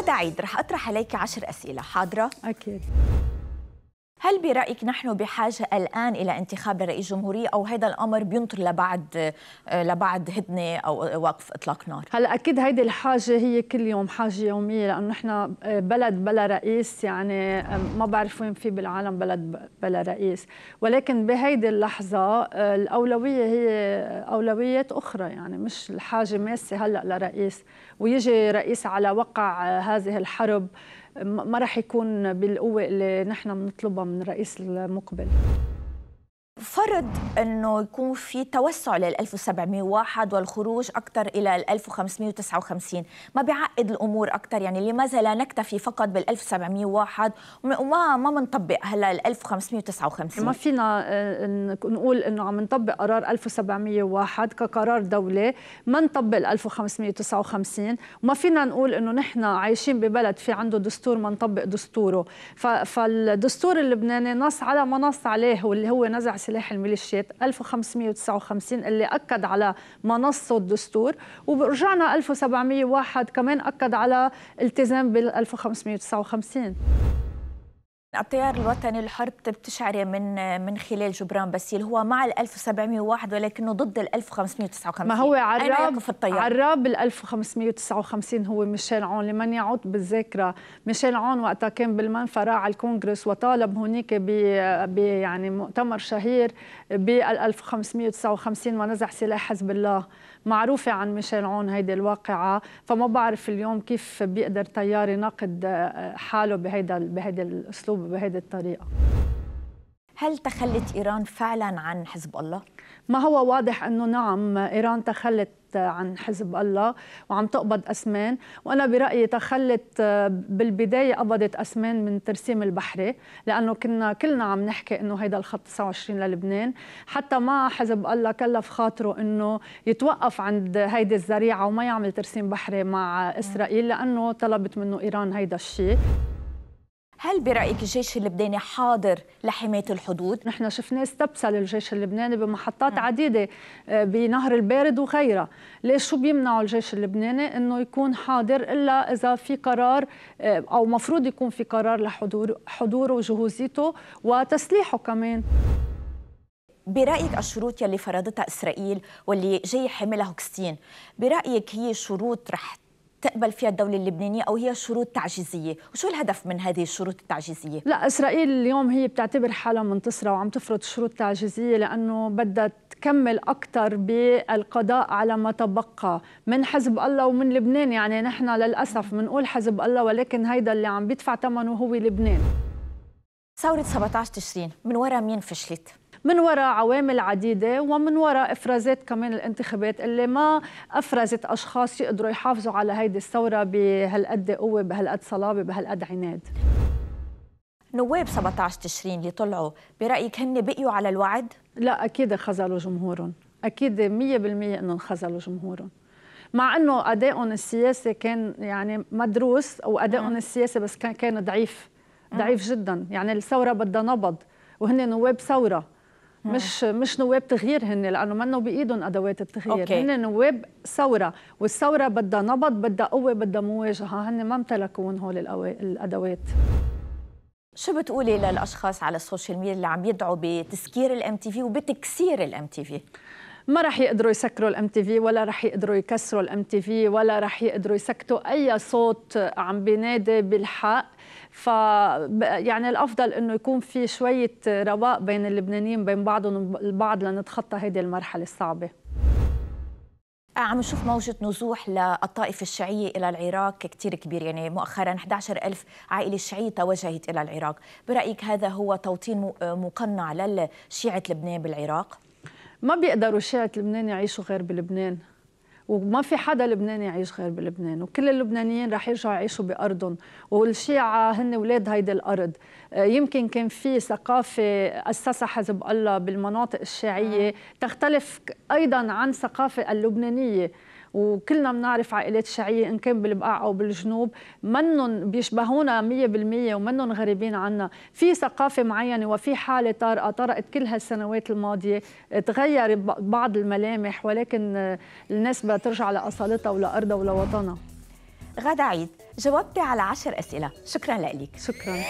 بعد عيد رح أطرح عليك عشر أسئلة حاضرة؟ أكيد هل برأيك نحن بحاجة الآن إلى انتخاب رئيس جمهورية أو هذا الأمر بينطر لبعد آه، لبعد هدنة أو وقف إطلاق نار؟ هلا أكيد هيدي الحاجة هي كل يوم حاجة يومية لأنه نحن آه، بلد بلا رئيس يعني آه، ما بعرف وين في بالعالم بلد بلا رئيس ولكن بهيدي اللحظة الأولوية هي أولويات أخرى يعني مش الحاجة ماسة هلا لرئيس ويجي رئيس على وقع هذه الحرب ما راح يكون بالقوه اللي نحن بنطلبها من الرئيس المقبل فرض انه يكون في توسع لل 1701 والخروج اكثر الى ال 1559 ما بيعقد الامور اكثر يعني لماذا لا نكتفي فقط بال 1701 وما ما بنطبق هلا ال 1559 ما فينا آه، نقول انه عم نطبق قرار 1701 كقرار دولي ما نطبق ال 1559 وما فينا نقول انه نحن عايشين ببلد في عنده دستور ما نطبق دستوره فالدستور اللبناني نص على ما نص عليه واللي هو نزع سلاح الميليشيات 1559 اللي اكد على منصه الدستور ورجعنا 1701 كمان اكد على التزام بال 1559 التيار الوطني الحر بتشعري من من خلال جبران باسيل هو مع ال 1701 ولكنه ضد ال 1559 ما هو عراب عراب ال 1559 هو ميشيل عون لمن يعود بالذاكره ميشيل عون وقتها كان بالمنفى راح على الكونغرس وطالب هناك ب يعني مؤتمر شهير بال 1559 ونزع سلاح حزب الله معروفة عن ميشيل عون هيدي الواقعة فما بعرف اليوم كيف بيقدر تيار يناقض حاله بهيدا بهيدا الأسلوب بهذه الطريقه هل تخلت ايران فعلا عن حزب الله؟ ما هو واضح انه نعم ايران تخلت عن حزب الله وعم تقبض اسمان وانا برايي تخلت بالبدايه قبضت اسمان من ترسيم البحري لانه كنا كلنا عم نحكي انه هيدا الخط 29 للبنان حتى ما حزب الله كلف خاطره انه يتوقف عند هيدي الذريعه وما يعمل ترسيم بحري مع اسرائيل لانه طلبت منه ايران هيدا الشيء هل برأيك الجيش اللبناني حاضر لحماية الحدود؟ نحن شفناه استبسل الجيش اللبناني بمحطات م. نعم. عديدة آه، بنهر البارد وغيرها ليش شو بيمنعوا الجيش اللبناني أنه يكون حاضر إلا إذا في قرار آه، أو مفروض يكون في قرار لحضور حضوره وجهوزيته وتسليحه كمان برأيك الشروط يلي فرضتها إسرائيل واللي جاي حاملها هوكستين برأيك هي شروط رح تقبل فيها الدولة اللبنانية أو هي شروط تعجيزية وشو الهدف من هذه الشروط التعجيزية؟ لا إسرائيل اليوم هي بتعتبر حالها منتصرة وعم تفرض شروط تعجيزية لأنه بدها تكمل أكثر بالقضاء على ما تبقى من حزب الله ومن لبنان يعني نحن للأسف بنقول حزب الله ولكن هيدا اللي عم بيدفع ثمنه هو لبنان ثورة 17 تشرين من وراء مين فشلت؟ من وراء عوامل عديده ومن وراء افرازات كمان الانتخابات اللي ما افرزت اشخاص يقدروا يحافظوا على هيدي الثوره بهالقد قوه بهالقد صلابه بهالقد عناد نواب 17 تشرين اللي طلعوا برايك هن بقيوا على الوعد لا اكيد خزلوا جمهورهم اكيد 100% انهم خزلوا جمهورهم مع انه ادائهم السياسي كان يعني مدروس وادائهم السياسي بس كان كان ضعيف ضعيف جدا يعني الثوره بدها نبض وهن نواب ثوره مش مش نواب تغيير هن لانه منه بايدهم ادوات التغيير أوكي. هن نواب ثوره والثوره بدها نبض بدها قوه بدها مواجهه هن ما امتلكون هول الادوات شو بتقولي للاشخاص على السوشيال ميديا اللي عم يدعوا بتسكير الام تي في وبتكسير الام تي في ما راح يقدروا يسكروا الام تي في ولا راح يقدروا يكسروا الام تي في ولا راح يقدروا يسكتوا اي صوت عم بينادي بالحق ف يعني الافضل انه يكون في شويه رواق بين اللبنانيين بين بعضهم البعض لنتخطى هذه المرحله الصعبه آه، عم نشوف موجة نزوح للطائفة الشيعية إلى العراق كتير كبير يعني مؤخرا 11 ألف عائلة شيعية توجهت إلى العراق برأيك هذا هو توطين مقنع لشيعة لبنان بالعراق؟ ما بيقدروا شيعة لبنان يعيشوا غير بلبنان وما في حدا لبناني يعيش غير بلبنان وكل اللبنانيين رح يرجعوا يعيشوا بأرضهم والشيعة هن ولاد هيدي الأرض آه، يمكن كان في ثقافة أسسها حزب الله بالمناطق الشيعية آه. تختلف أيضا عن ثقافة اللبنانية وكلنا بنعرف عائلات شيعيه ان كان بالبقاع او بالجنوب منن بيشبهونا 100% ومنن غريبين عنا في ثقافه معينه وفي حاله طارئه طرقت كل هالسنوات الماضيه تغير بعض الملامح ولكن الناس بدها ترجع لاصالتها ولارضها ولوطنها غدا عيد جاوبتي على عشر أسئلة شكرا لك شكرا